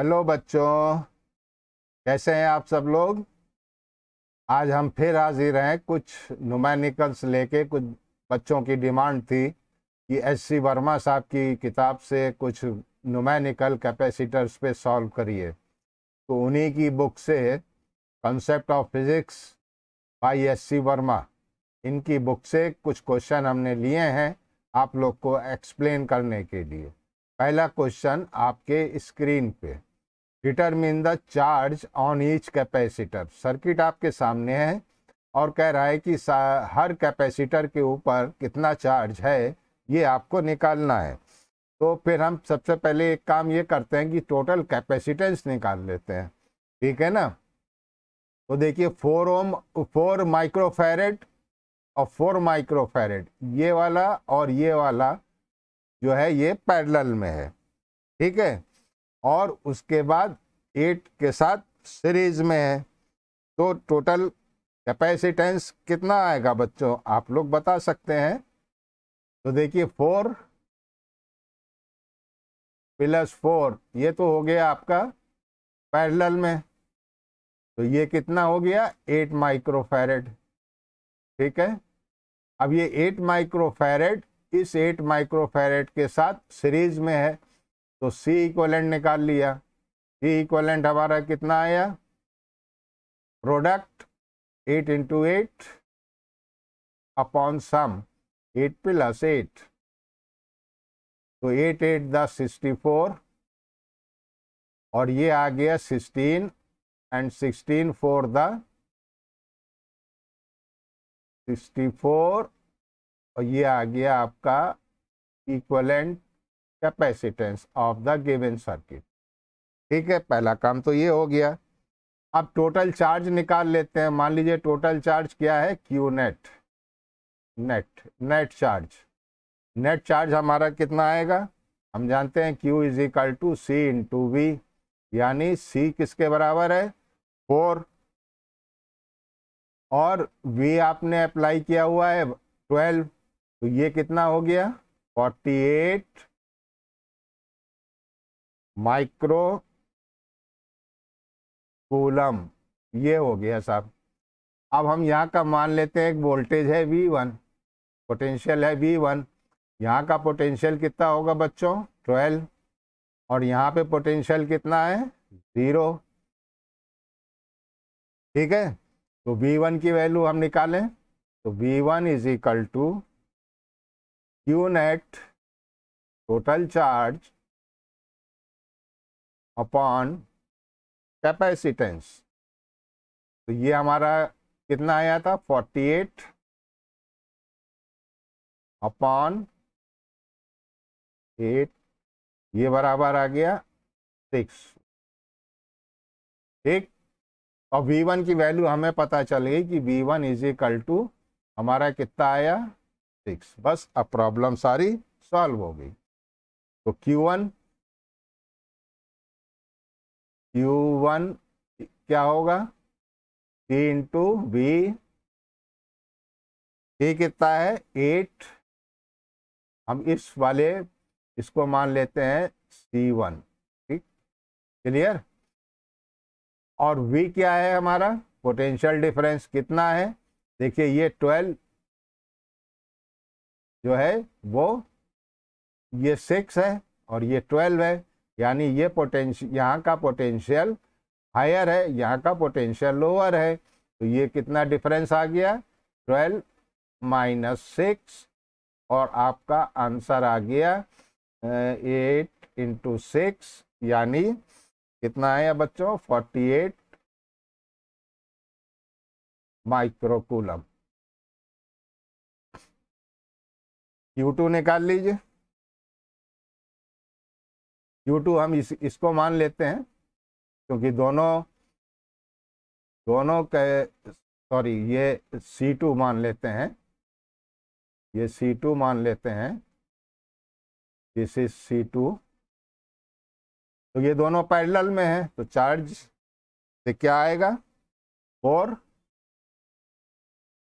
hello बच्चों कैसे हैं आप सब लोग आज हम फिर हाजिर हैं कुछ नुमैनिकल्स लेके कुछ बच्चों की डिमांड थी कि एस सी वर्मा साहब की किताब से कुछ नुमैनिकल कैपेसिटर्स पे सॉल्व करिए तो उन्हीं की बुक से concept of physics by S C Verma इनकी बुक से कुछ क्वेश्चन हमने लिए हैं आप लोग को एक्सप्लेन करने के लिए पहला क्वेश्चन आपके स्क्रीन पे determine the charge on each capacitor circuit आपके सामने है और कह रहा है कि हर कैपेसिटर के ऊपर कितना चार्ज है ये आपको निकालना है तो फिर हम सबसे पहले एक काम ये करते हैं कि टोटल कैपेसिटेंस निकाल लेते हैं ठीक है ना तो देखिए फोर ओम फोर माइक्रोफेरेट और फोर माइक्रोफेरेट ये वाला और ये वाला जो है ये पैरेलल में है ठीक है और उसके बाद एट के साथ सीरीज में है तो टोटल कैपेसिटेंस कितना आएगा बच्चों आप लोग बता सकते हैं तो देखिए फोर प्लस फोर ये तो हो गया आपका पैरेलल में तो ये कितना हो गया एट माइक्रोफेरेड ठीक है अब ये एट माइक्रोफेरेड इस एट माइक्रोफेरेड के साथ सीरीज में है तो सी इक्वलेंट निकाल लिया सी e इक्वलेंट हमारा कितना आया product eight into eight upon sum eight plus eight तो एट एट दस सिक्सटी फोर और ये आ गया sixteen and sixteen four the sixty four और ये आ गया आपका equivalent capacitance of the given circuit ठीक है पहला काम तो ये हो गया अब टोटल चार्ज निकाल लेते हैं मान लीजिए टोटल चार्ज क्या है Q net net net charge net charge हमारा कितना आएगा हम जानते हैं Q is equal to C into V यानी सी किसके बराबर है फोर और वी आपने अप्लाई किया हुआ है ट्वेल्व तो ये कितना हो गया फोर्टी एट माइक्रो कूलम ये हो गया साहब अब हम यहाँ का मान लेते हैं एक वोल्टेज है वी वन पोटेंशियल है वी वन यहाँ का पोटेंशियल कितना होगा बच्चों ट्वेल्व और यहाँ पे पोटेंशियल कितना है ज़ीरो ठीक है तो वी वन की वैल्यू हम निकालें तो V one is equal to Q net total charge upon capacitance तो ये हमारा कितना आया था 48 अपॉन एट ये बराबर आ गया सिक्स एक और वी वन की वैल्यू हमें पता चल गई कि V one is equal to हमारा कितना आया सिक्स बस अब प्रॉब्लम सारी सॉल्व हो गई तो क्यू वन क्यू वन क्या होगा बी इंटू बी सी कितना है एट हम इस वाले इसको मान लेते हैं सी वन ठीक क्लियर और वी क्या है हमारा पोटेंशियल डिफरेंस कितना है देखिए ये ट्वेल्व जो है वो ये सिक्स है और ये ट्वेल्व है यानी ये पोटेंशियल यहाँ का पोटेंशियल हायर है यहाँ का पोटेंशियल लोअर है तो ये कितना डिफरेंस आ गया ट्वेल्व माइनस सिक्स और आपका आंसर आ गया एट इंटू सिक्स यानी कितना आया बच्चों forty eight microcoulomb Q two निकाल लीजिए यू टू हम इस इसको मान लेते हैं क्योंकि दोनों दोनों के सॉरी ये सी टू मान लेते हैं ये सी टू मान लेते हैं दिस इज सी टू तो ये दोनों पैरेलल में है तो चार्ज से क्या आएगा four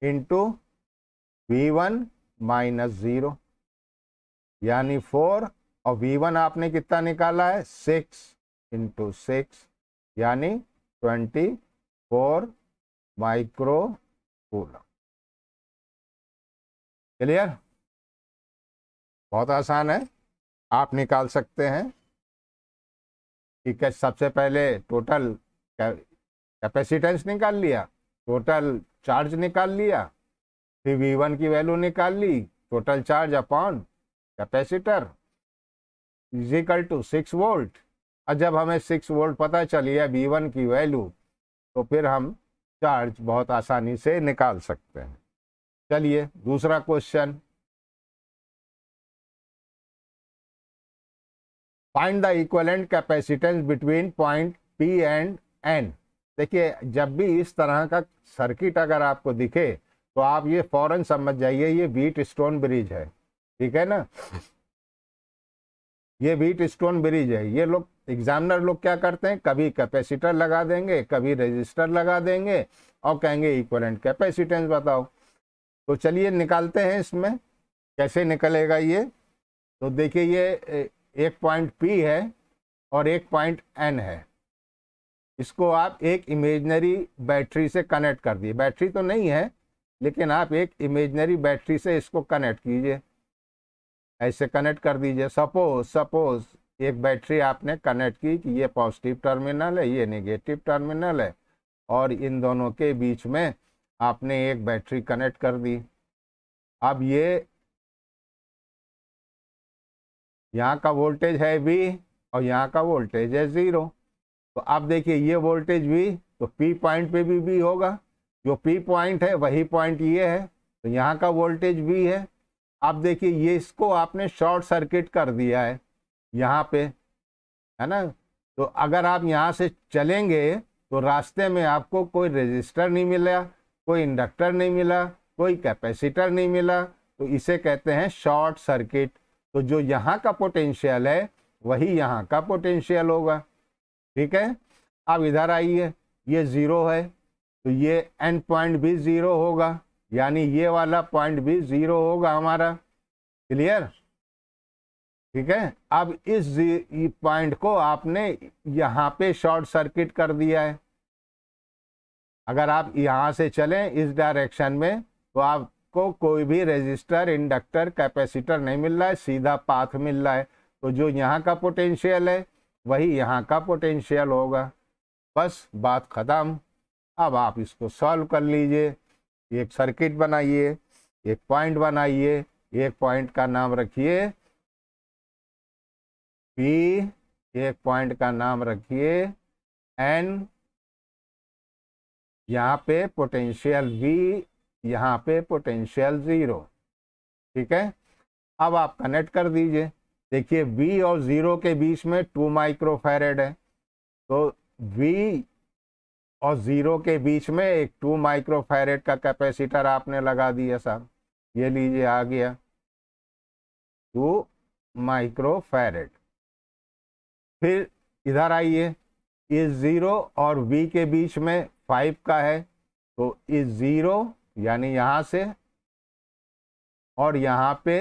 into V one minus zero यानी फोर और वी वन आपने कितना निकाला है सिक्स इंटू सिक्स यानी twenty four microcoulomb clear बहुत आसान है आप निकाल सकते हैं कि सबसे पहले टोटल कैपेसिटेंस निकाल लिया टोटल चार्ज निकाल लिया फिर वन की वैल्यू निकाल ली total charge upon capacitor is equal to six volt और जब हमें सिक्स वोल्ट पता चली है बी वन की वैल्यू तो फिर हम चार्ज बहुत आसानी से निकाल सकते हैं चलिए दूसरा question find the equivalent capacitance between point P and N देखिए जब भी इस तरह का सर्किट अगर आपको दिखे तो आप ये फौरन समझ जाइए ये बीट स्टोन ब्रिज है ठीक है ना ये व्हीट स्टोन ब्रिज है ये लोग एग्जामिनर लोग क्या करते हैं कभी कैपेसिटर लगा देंगे कभी रजिस्टर लगा देंगे और कहेंगे इक्वलेंट कैपेसिटेंस बताओ तो चलिए निकालते हैं इसमें कैसे निकलेगा ये तो देखिए ये एक पॉइंट पी है और एक पॉइंट एन है इसको आप एक इमेजनरी बैटरी से कनेक्ट कर दिए बैटरी तो नहीं है लेकिन आप एक इमेजनरी बैटरी से इसको कनेक्ट कीजिए ऐसे कनेक्ट कर दीजिए सपोज सपोज एक बैटरी आपने कनेक्ट की कि ये पॉजिटिव टर्मिनल है ये नेगेटिव टर्मिनल है और इन दोनों के बीच में आपने एक बैटरी कनेक्ट कर दी अब ये यहाँ का वोल्टेज है वी और यहाँ का वोल्टेज है ज़ीरो तो आप देखिए ये वोल्टेज वी तो पी पॉइंट पे भी वी होगा जो पी पॉइंट है वही पॉइंट ये है तो यहाँ का वोल्टेज वी है आप देखिए ये इसको आपने शॉर्ट सर्किट कर दिया है यहाँ पे है ना तो अगर आप यहाँ से चलेंगे तो रास्ते में आपको कोई रजिस्टर नहीं मिला कोई इंडक्टर नहीं मिला कोई कैपेसिटर नहीं मिला तो इसे कहते हैं शॉर्ट सर्किट तो जो यहाँ का पोटेंशियल है वही यहाँ का पोटेंशियल होगा ठीक है अब इधर आइए ये ज़ीरो है तो ये एंड पॉइंट भी ज़ीरो होगा यानी ये वाला पॉइंट भी ज़ीरो होगा हमारा क्लियर ठीक है अब इस पॉइंट को आपने यहाँ पे शॉर्ट सर्किट कर दिया है अगर आप यहाँ से चलें इस डायरेक्शन में तो आपको कोई भी रेजिस्टर इंडक्टर कैपेसिटर नहीं मिल रहा है सीधा पाथ मिल रहा है तो जो यहाँ का पोटेंशियल है वही यहाँ का पोटेंशियल होगा बस बात ख़त्म अब आप इसको सॉल्व कर लीजिए एक सर्किट बनाइए एक पॉइंट बनाइए एक पॉइंट का नाम रखिए पी एक पॉइंट का नाम रखिए एन यहाँ पे पोटेंशियल वी यहाँ पे पोटेंशियल ज़ीरो ठीक है अब आप कनेक्ट कर दीजिए देखिए वी और ज़ीरो के बीच में टू माइक्रो है तो वी और ज़ीरो के बीच में एक टू माइक्रोफेरेट का कैपेसिटर आपने लगा दिया साहब ये लीजिए आ गया टू माइक्रोफेरेट फिर इधर आइए इस ज़ीरो और वी के बीच में फाइव का है तो इस ज़ीरो यानी यहाँ से और यहाँ पे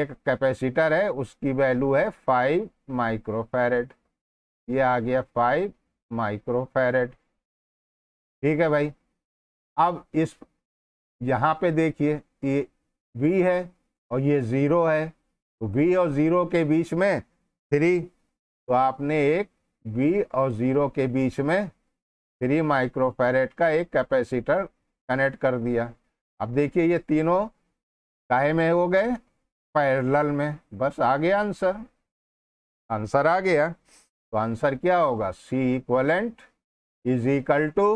एक कैपेसिटर है उसकी वैल्यू है फाइव माइक्रोफेरेट ये आ गया फाइव माइक्रोफेरेट ठीक है भाई अब इस यहाँ पे देखिए ये वी है और ये ज़ीरो है तो V और ज़ीरो के बीच में थ्री तो आपने एक V और ज़ीरो के बीच में थ्री माइक्रोफेरेट का एक कैपेसिटर कनेक्ट कर दिया अब देखिए ये तीनों काहे में हो गए पैरल में बस आ गया आंसर आंसर आ गया तो आंसर क्या होगा C equivalent is equal to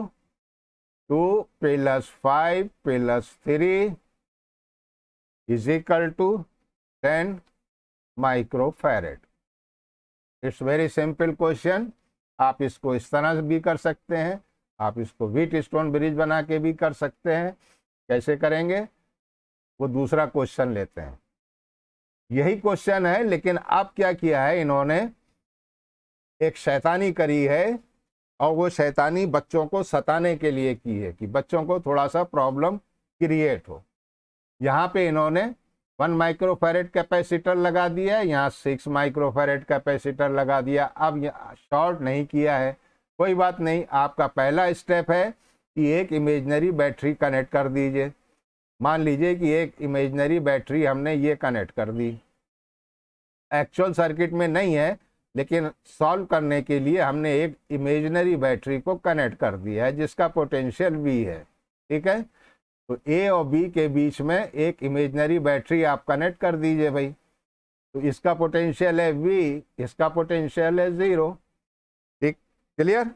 two plus five plus three is equal to ten microfarad it's very simple question आप इसको इस तरह भी कर सकते हैं आप इसको व्हीट स्टोन ब्रिज बना के भी कर सकते हैं कैसे करेंगे वो दूसरा क्वेश्चन लेते हैं यही क्वेश्चन है लेकिन अब क्या किया है इन्होंने एक शैतानी करी है और वो शैतानी बच्चों को सताने के लिए की है कि बच्चों को थोड़ा सा प्रॉब्लम क्रिएट हो यहाँ पे इन्होंने वन माइक्रोफेरेट कैपेसिटर लगा दिया है यहाँ सिक्स माइक्रोफेरेट कैपेसिटर लगा दिया अब शॉर्ट नहीं किया है कोई बात नहीं आपका पहला स्टेप है कि एक इमेजनरी बैटरी कनेक्ट कर दीजिए मान लीजिए कि एक इमेजनरी बैटरी हमने ये कनेक्ट कर दी एक्चुअल सर्किट में नहीं है लेकिन सॉल्व करने के लिए हमने एक इमेजनरी बैटरी को कनेक्ट कर दिया है जिसका पोटेंशियल बी है ठीक है तो ए और बी के बीच में एक इमेजनरी बैटरी आप कनेक्ट कर दीजिए भाई तो इसका पोटेंशियल है बी इसका पोटेंशियल है ज़ीरो ठीक क्लियर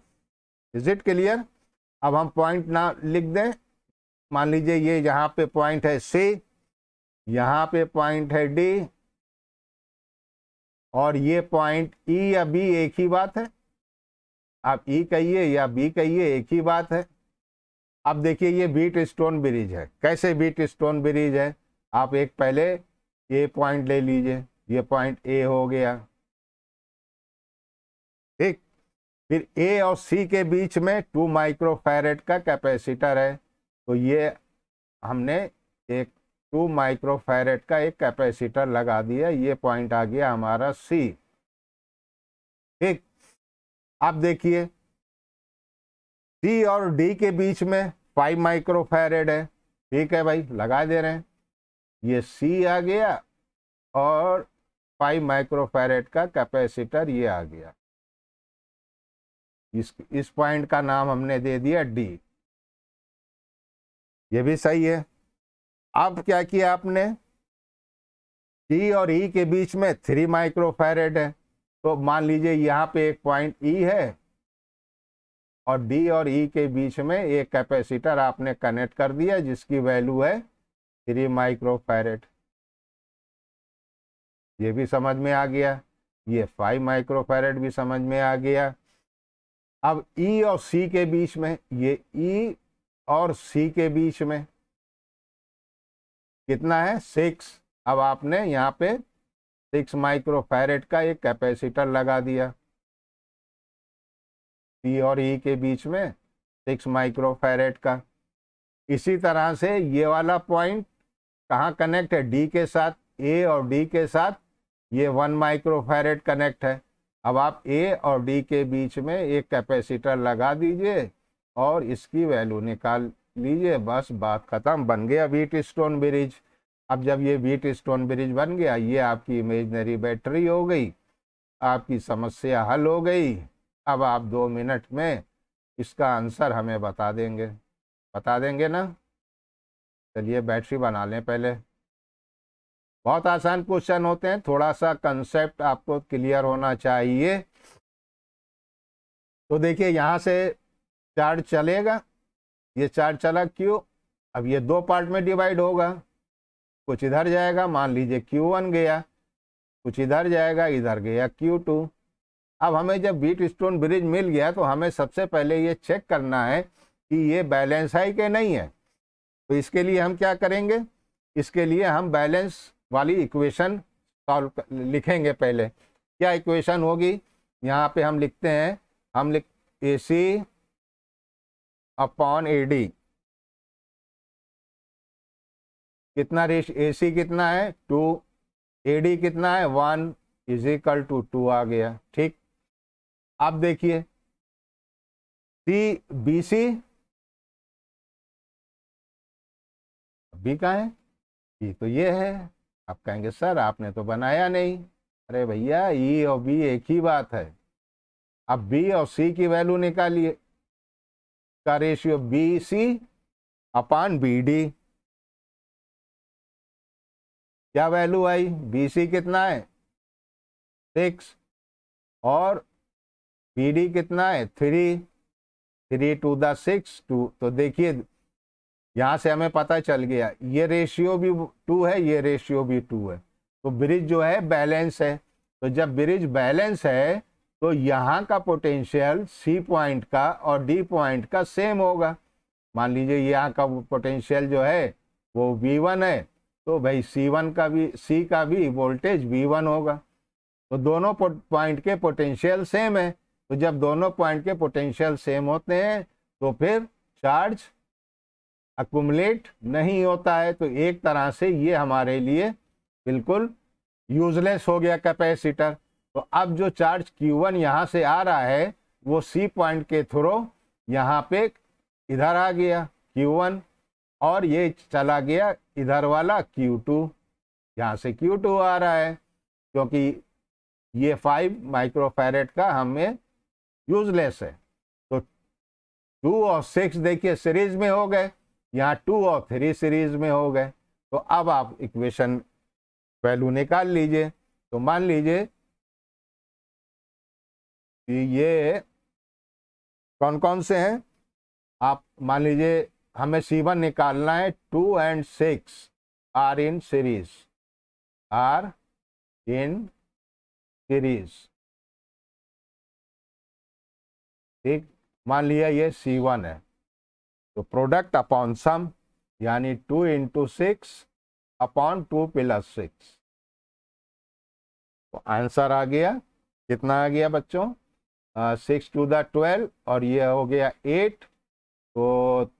इज इट क्लियर अब हम पॉइंट ना लिख दें मान लीजिए ये यहाँ पे पॉइंट है सी यहाँ पे पॉइंट है डी और ये पॉइंट ई e या बी एक ही बात है आप ई e कहिए या बी कहिए एक ही बात है अब देखिए ये बीट स्टोन ब्रिज है कैसे बीट स्टोन ब्रिज है आप एक पहले ए पॉइंट ले लीजिए ये पॉइंट ए हो गया ठीक फिर ए और सी के बीच में टू माइक्रोफेरेट का कैपेसिटर है तो ये हमने एक टू माइक्रोफेरेट का एक कैपेसिटर लगा दिया ये पॉइंट आ गया हमारा सी ठीक आप देखिए सी और डी के बीच में फाइव माइक्रोफेरेड है ठीक है भाई लगा दे रहे हैं ये सी आ गया और फाइव माइक्रोफेरेट का कैपेसिटर ये आ गया इस इस पॉइंट का नाम हमने दे दिया डी ये भी सही है अब क्या किया आपने डी और ई e के बीच में थ्री माइक्रोफेरेड है तो मान लीजिए यहाँ पे एक पॉइंट ई e है और डी और ई e के बीच में एक कैपेसिटर आपने कनेक्ट कर दिया जिसकी वैल्यू है थ्री माइक्रोफेरेड ये भी समझ में आ गया ये फाइव माइक्रोफेरेड भी समझ में आ गया अब ई e और सी के बीच में ये ई e और सी के बीच में कितना है सिक्स अब आपने यहाँ पे सिक्स माइक्रोफेरेट का एक कैपेसिटर लगा दिया पी और ई e के बीच में सिक्स माइक्रोफेरेट का इसी तरह से ये वाला पॉइंट कहाँ कनेक्ट है डी के साथ ए और डी के साथ ये वन माइक्रोफेरेट कनेक्ट है अब आप ए और डी के बीच में एक कैपेसिटर लगा दीजिए और इसकी वैल्यू निकाल लीजिए बस बात ख़त्म बन गया वीट स्टोन ब्रिज अब जब ये वीट स्टोन ब्रिज बन गया ये आपकी इमेजनरी बैटरी हो गई आपकी समस्या हल हो गई अब आप दो मिनट में इसका आंसर हमें बता देंगे बता देंगे ना चलिए बैटरी बना लें पहले बहुत आसान क्वेश्चन होते हैं थोड़ा सा कंसेप्ट आपको क्लियर होना चाहिए तो देखिए यहाँ से चार्ज चलेगा ये चार चला क्यू अब ये दो पार्ट में डिवाइड होगा कुछ इधर जाएगा मान लीजिए क्यू वन गया कुछ इधर जाएगा इधर गया क्यू टू अब हमें जब बीट स्टोन ब्रिज मिल गया तो हमें सबसे पहले ये चेक करना है कि ये बैलेंस है कि नहीं है तो इसके लिए हम क्या करेंगे इसके लिए हम बैलेंस वाली इक्वेशन सॉल्व लिखेंगे पहले क्या इक्वेशन होगी यहाँ पे हम लिखते हैं हम लिख ए सी अपॉन ए डी कितना रेश ए सी कितना है टू ए डी कितना है one is equal to two आ गया ठीक आप देखिए सी बी सी बी का है बी तो ये है आप कहेंगे सर आपने तो बनाया नहीं अरे भैया ई और बी एक ही बात है अब बी और सी की वैल्यू निकालिए का ratio B C upon B D क्या वैल्यू आई बी सी कितना है सिक्स और बी डी कितना है three three to the six two तो देखिए यहां से हमें पता चल गया ये रेशियो भी टू है ये रेशियो भी टू है तो ब्रिज जो है बैलेंस है तो जब ब्रिज बैलेंस है तो यहाँ का पोटेंशियल सी पॉइंट का और डी पॉइंट का सेम होगा मान लीजिए यहाँ का पोटेंशियल जो है वो वी वन है तो भाई सी वन का भी सी का भी वोल्टेज वी वन होगा तो दोनों पॉइंट के पोटेंशियल सेम है तो जब दोनों पॉइंट के पोटेंशियल सेम होते हैं तो फिर चार्ज अकुमलेट नहीं होता है तो एक तरह से ये हमारे लिए बिल्कुल यूजलेस हो गया कैपेसिटर तो अब जो चार्ज Q1 यहाँ से आ रहा है वो C पॉइंट के थ्रो यहाँ पे इधर आ गया Q1 और ये चला गया इधर वाला Q2 टू यहाँ से Q2 आ रहा है क्योंकि ये फाइव माइक्रोफेरेट का हमें यूजलेस है तो टू और सिक्स देखिए सीरीज में हो गए यहाँ टू और थ्री सीरीज में हो गए तो अब आप इक्वेशन वैल्यू निकाल लीजिए तो मान लीजिए कि ये कौन कौन से हैं आप मान लीजिए हमें सी वन निकालना है two and six are in series are in series ठीक मान लिया ये सी वन है तो प्रोडक्ट अपॉन सम यानी two into six upon two plus six तो आंसर आ गया कितना आ गया बच्चों सिक्स टू द ट्वेल्व और ये हो गया एट तो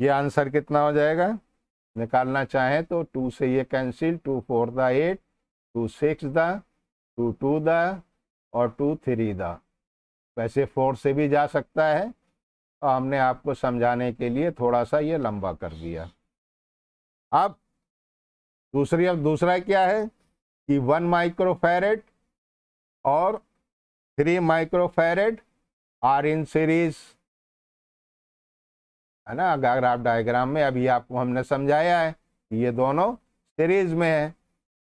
ये आंसर कितना हो जाएगा निकालना चाहें तो टू से ये cancel two four the eight two six the two two the और टू थ्री द वैसे फोर से भी जा सकता है और तो हमने आपको समझाने के लिए थोड़ा सा ये लंबा कर दिया अब दूसरी अब दूसरा क्या है कि वन माइक्रोफेरेट और three microfarad are in series है ना अगर आप डायग्राम में अभी आपको हमने समझाया है ये दोनों सीरीज में है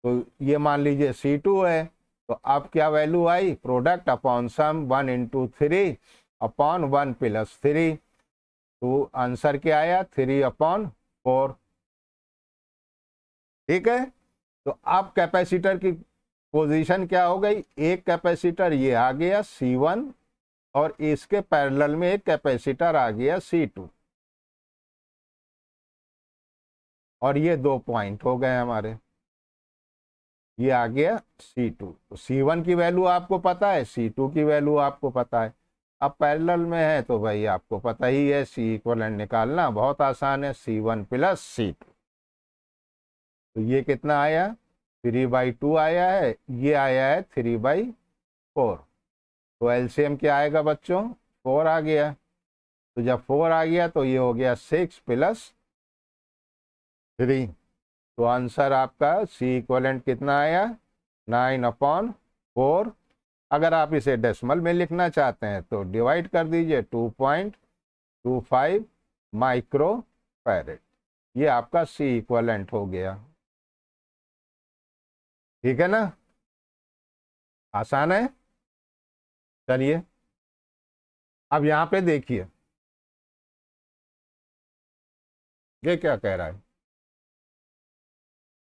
तो ये मान लीजिए C2 है तो अब क्या वैल्यू आई product upon sum one into three upon one plus three तो आंसर क्या आया थ्री अपॉन फोर ठीक है तो आप कैपेसिटर की पोजीशन क्या हो गई एक कैपेसिटर ये आ गया सी वन और इसके पैरेलल में एक कैपेसिटर आ गया सी टू और ये दो पॉइंट हो गए हमारे ये आ गया सी टू तो सी वन की वैल्यू आपको पता है सी टू की वैल्यू आपको पता है अब पैरेलल में है तो भाई आपको पता ही है सी इक्वलेंट निकालना बहुत आसान है C one plus C two तो ये कितना आया थ्री बाई टू आया है ये आया है थ्री बाई फोर तो एलसीएम क्या आएगा बच्चों फोर आ गया तो जब फोर आ गया तो ये हो गया सिक्स प्लस थ्री तो आंसर आपका सी इक्वलेंट कितना आया नाइन अपॉन फोर अगर आप इसे डेसिमल में लिखना चाहते हैं तो डिवाइड कर दीजिए two point two five microfarad ये आपका सी इक्वलेंट हो गया ठीक है ना आसान है चलिए अब यहाँ पे देखिए ये क्या कह रहा है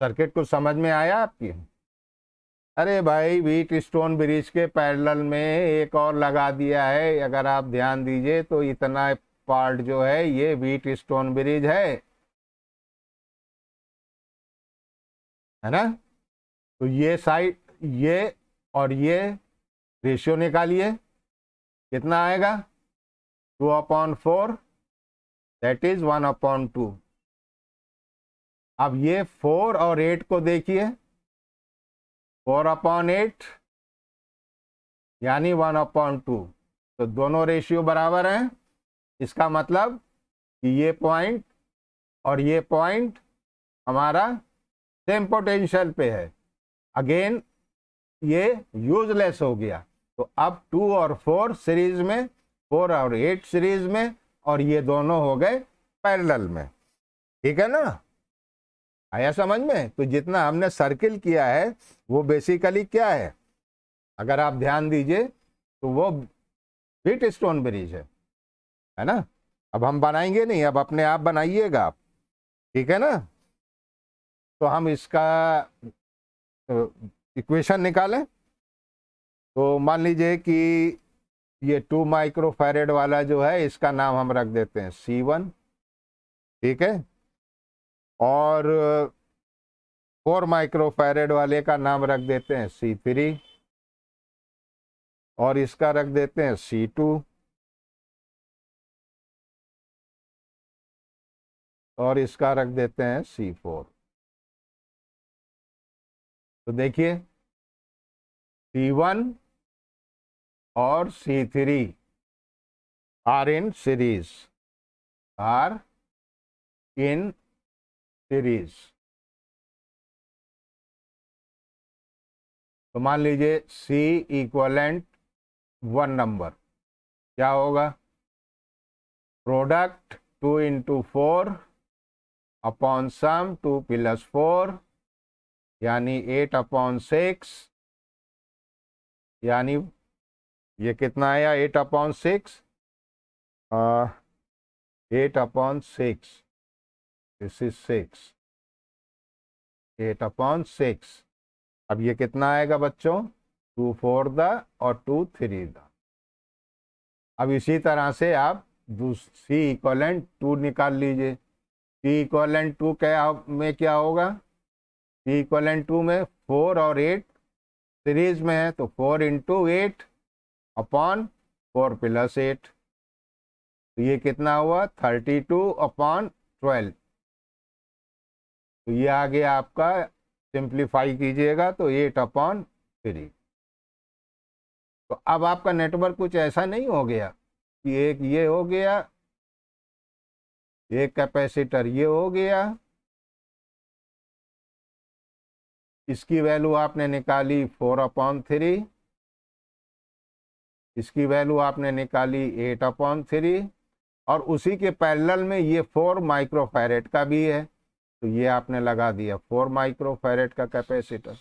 सर्किट कुछ समझ में आया आपकी अरे भाई व्हीट स्टोन ब्रिज के पैरेलल में एक और लगा दिया है अगर आप ध्यान दीजिए तो इतना पार्ट जो है ये व्हीट स्टोन ब्रिज है है ना तो ये साइड ये और ये रेशियो निकालिए कितना आएगा two upon four that is one upon two अब ये फोर और एट को देखिए फोर अपॉन एट यानी वन अपॉन टू तो दोनों रेशियो बराबर हैं इसका मतलब कि ये पॉइंट और ये पॉइंट हमारा सेम पोटेंशियल पे है अगेन ये यूजलेस हो गया तो अब टू और फोर सीरीज में फोर और एट सीरीज में और ये दोनों हो गए पैरेलल में ठीक है ना आया समझ में तो जितना हमने सर्किल किया है वो बेसिकली क्या है अगर आप ध्यान दीजिए तो वो बीट स्टोन ब्रिज है है ना अब हम बनाएंगे नहीं अब अपने आप बनाइएगा आप ठीक है ना तो हम इसका इक्वेशन तो निकालें तो मान लीजिए कि ये टू माइक्रो फेरेड वाला जो है इसका नाम हम रख देते हैं सी वन ठीक है और फोर माइक्रो फेरेड वाले का नाम रख देते हैं सी थ्री और इसका रख देते हैं सी टू और इसका रख देते हैं सी फोर तो देखिए C1 और C3 are in series are in series तो मान लीजिए C इक्वलेंट वन नंबर क्या होगा product two into four upon sum two plus four यानी एट अपॉन सिक्स यानी ये कितना आया eight upon six eight upon six this is six eight upon six अब ये कितना आएगा बच्चों टू फोर द और टू थ्री द अब इसी तरह से आप सी इक्वलेंट टू निकाल लीजिए सी इक्वलेंट टू क्या में क्या होगा इक्वल एंड टू में फोर और एट सीरीज में है तो four into eight upon four plus eight तो ये कितना हुआ थर्टी टू अपॉन ट्वेल्व तो ये आ गया आपका सिंप्लीफाई कीजिएगा तो एट अपॉन थ्री तो अब आपका नेटवर्क कुछ ऐसा नहीं हो गया कि एक ये हो गया एक कैपेसिटर ये हो गया इसकी वैल्यू आपने निकाली फोर अपॉन थ्री इसकी वैल्यू आपने निकाली एट अपॉन थ्री और उसी के पैरेलल में ये फोर माइक्रोफेरेट का भी है तो ये आपने लगा दिया फोर माइक्रोफेरेट का कैपेसिटर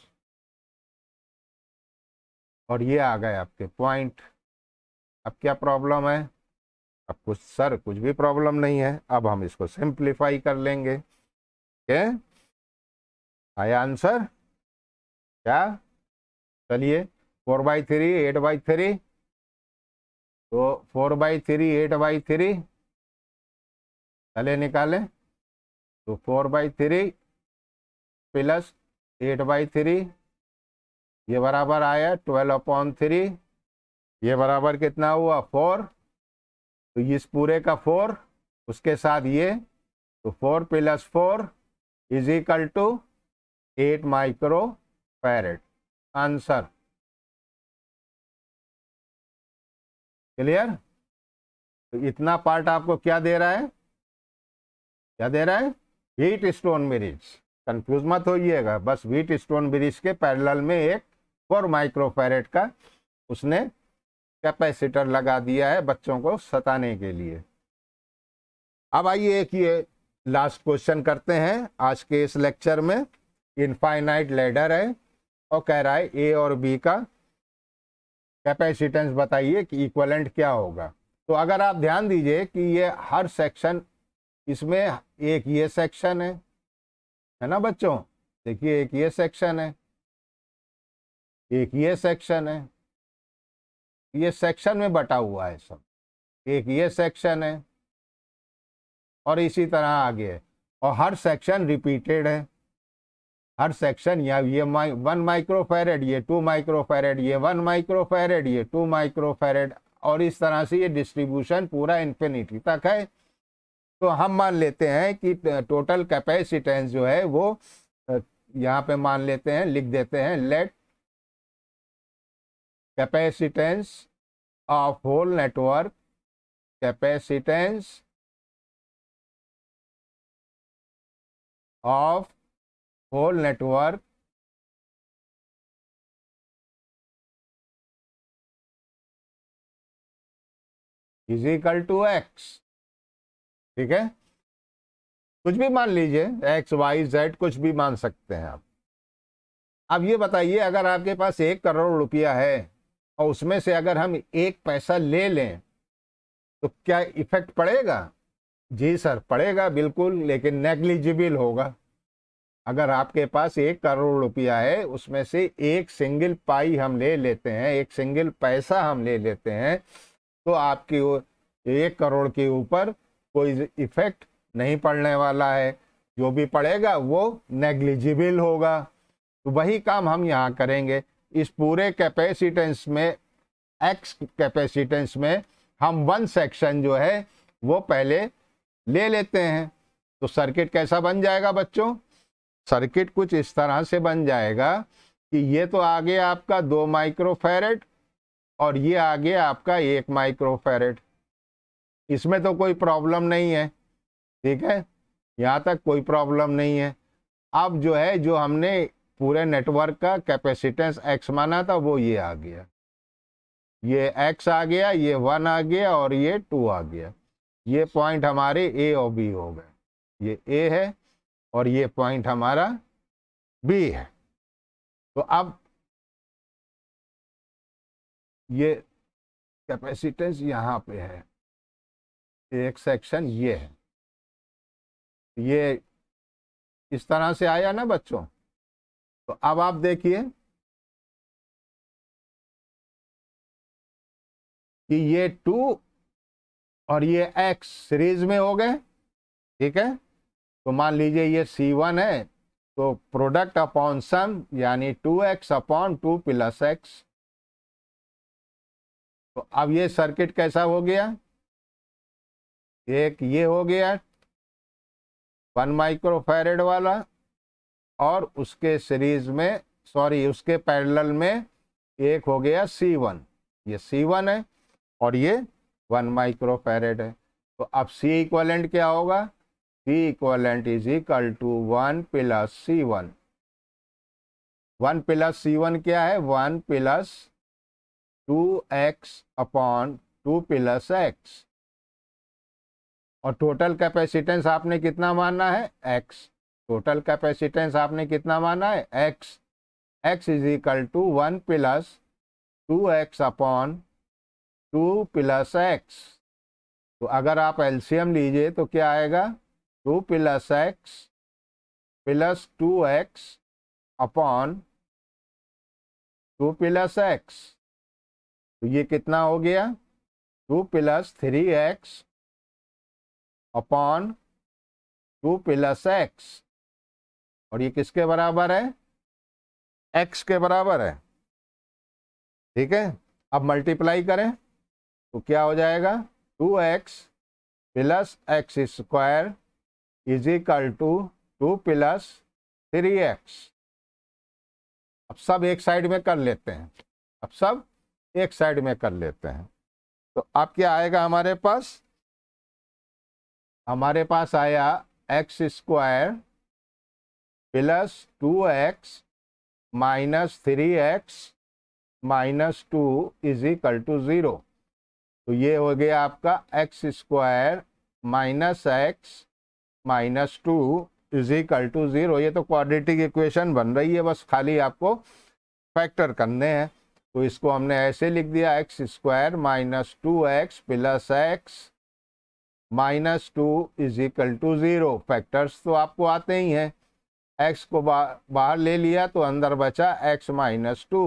और ये आ गए आपके पॉइंट अब क्या प्रॉब्लम है अब कुछ सर कुछ भी प्रॉब्लम नहीं है अब हम इसको सिंप्लीफाई कर लेंगे क्या आया आंसर क्या चलिए four by three eight by three तो four by three eight by three चले निकालें तो four by three plus eight by three ये बराबर आया ट्वेल्व अपॉन थ्री ये बराबर कितना हुआ फोर तो इस पूरे का फोर उसके साथ ये तो four plus four is equal to eight microfarad answer clear तो इतना पार्ट आपको क्या दे रहा है क्या दे रहा है हीट स्टोन ब्रिज कंफ्यूज मत होइएगा बस व्हीट स्टोन ब्रिज के पैरेलल में एक फोर माइक्रोफेरेट का उसने कैपेसिटर लगा दिया है बच्चों को सताने के लिए अब आइए एक ये लास्ट क्वेश्चन करते हैं आज के इस लेक्चर में इनफाइनाइट लेडर है और कह रहा है ए और बी का कैपेसिटेंस बताइए कि इक्वलेंट क्या होगा तो अगर आप ध्यान दीजिए कि ये हर सेक्शन इसमें एक ये सेक्शन है है ना बच्चों देखिए एक ये सेक्शन है एक ये सेक्शन है ये सेक्शन में बटा हुआ है सब एक ये सेक्शन है और इसी तरह आगे है और हर सेक्शन रिपीटेड है हर सेक्शन या ये वन माइक्रो ये टू माइक्रो ये वन माइक्रो ये टू माइक्रो और इस तरह से ये डिस्ट्रीब्यूशन पूरा इन्फिनिटी तक है तो हम मान लेते हैं कि टोटल कैपेसिटेंस जो है वो यहाँ पे मान लेते हैं लिख देते हैं let capacitance of whole network capacitance of whole network is equal to x ठीक है कुछ भी मान लीजिए एक्स वाई जेड कुछ भी मान सकते हैं आप अब ये बताइए अगर आपके पास एक करोड़ रुपया है और उसमें से अगर हम एक पैसा ले लें तो क्या इफेक्ट पड़ेगा जी सर पड़ेगा बिल्कुल लेकिन नेग्लिजिबल होगा अगर आपके पास एक करोड़ रुपया है उसमें से एक सिंगल पाई हम ले लेते हैं एक सिंगल पैसा हम ले लेते हैं तो आपकी एक करोड़ के ऊपर कोई इफेक्ट नहीं पड़ने वाला है जो भी पड़ेगा वो नेग्लिजिबल होगा तो वही काम हम यहाँ करेंगे इस पूरे कैपेसिटेंस में एक्स कैपेसिटेंस में हम वन सेक्शन जो है वो पहले ले लेते हैं तो सर्किट कैसा बन जाएगा बच्चों सर्किट कुछ इस तरह से बन जाएगा कि ये तो आगे आपका दो माइक्रोफेरेट और ये आगे आपका एक माइक्रोफेरेट इसमें तो कोई प्रॉब्लम नहीं है ठीक है यहाँ तक कोई प्रॉब्लम नहीं है अब जो है जो हमने पूरे नेटवर्क का कैपेसिटेंस एक्स माना था वो ये आ गया ये एक्स आ गया ये वन आ गया और ये टू आ गया ये पॉइंट हमारे ए और बी हो गए ये ए है और ये पॉइंट हमारा बी है तो अब ये कैपेसिटेंस यहाँ पे है एक सेक्शन ये है ये इस तरह से आया ना बच्चों तो अब आप देखिए कि ये टू और ये एक्स सीरीज में हो गए ठीक है तो मान लीजिए ये सी वन है तो प्रोडक्ट अपॉन सम यानी two x upon two plus x तो अब ये सर्किट कैसा हो गया एक ये हो गया वन माइक्रो वाला और उसके सीरीज में सॉरी उसके पैरेलल में एक हो गया सी वन ये सी वन है और ये वन माइक्रो है तो अब सी इक्वलेंट क्या होगा C equivalent is equal to one plus C one one plus C one क्या है one plus two x upon two plus x और टोटल कैपेसिटेंस आपने कितना मानना है एक्स टोटल कैपेसिटेंस आपने कितना माना है x x is equal to one plus two x upon two plus x तो अगर आप एल्शियम लीजिए तो क्या आएगा two plus x plus two x upon two plus x तो ये कितना हो गया two plus three x upon two plus x और ये किसके बराबर है एक्स के बराबर है ठीक है अब मल्टीप्लाई करें तो क्या हो जाएगा two x plus x square is equal to two plus three x अब सब एक साइड में कर लेते हैं अब सब एक साइड में कर लेते हैं तो अब क्या आएगा हमारे पास हमारे पास आया x square plus two x minus three x minus two is equal to zero तो ये हो गया आपका x square minus x minus two is equal to zero ये तो क्वाड्रेटिक इक्वेशन बन रही है बस खाली आपको फैक्टर करने हैं तो इसको हमने ऐसे लिख दिया x square minus two x plus x minus two is equal to zero factors तो आपको आते ही हैं एक्स को बा, बाहर ले लिया तो अंदर बचा एक्स माइनस टू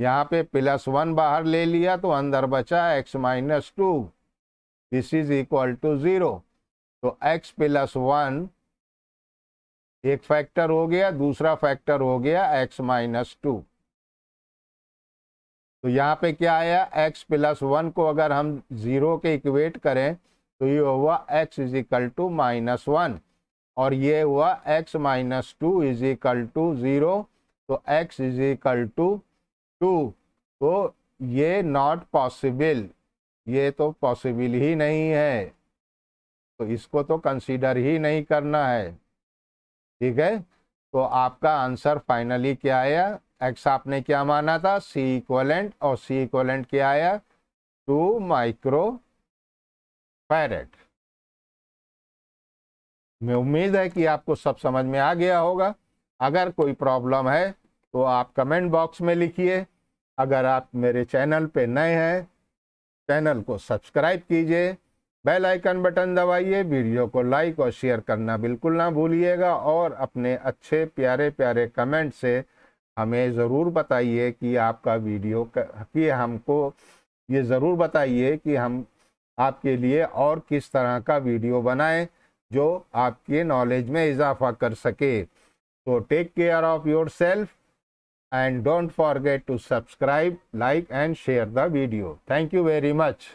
यहाँ पे प्लस वन बाहर ले लिया तो अंदर बचा x minus two this is equal to zero तो x प्लस वन एक फैक्टर हो गया दूसरा फैक्टर हो गया x माइनस टू तो यहाँ पे क्या आया x प्लस वन को अगर हम ज़ीरो के इक्वेट करें तो ये हुआ x is equal to minus one और ये हुआ x minus two is equal to zero तो x is equal to two तो ये नॉट पॉसिबल ये तो पॉसिबल ही नहीं है तो इसको तो कंसीडर ही नहीं करना है ठीक है तो आपका आंसर फाइनली क्या आया एक्स आपने क्या माना था सी इक्वलेंट और सी इक्वलेंट क्या आया टू माइक्रो फैरेट मैं उम्मीद है कि आपको सब समझ में आ गया होगा अगर कोई प्रॉब्लम है तो आप कमेंट बॉक्स में लिखिए अगर आप मेरे चैनल पे नए हैं चैनल को सब्सक्राइब कीजिए बेल आइकन बटन दबाइए वीडियो को लाइक और शेयर करना बिल्कुल ना भूलिएगा और अपने अच्छे प्यारे प्यारे कमेंट से हमें ज़रूर बताइए कि आपका वीडियो कि हमको ये ज़रूर बताइए कि हम आपके लिए और किस तरह का वीडियो बनाएं जो आपके नॉलेज में इजाफा कर सके तो take care of yourself and don't forget to subscribe like and share the video thank you very much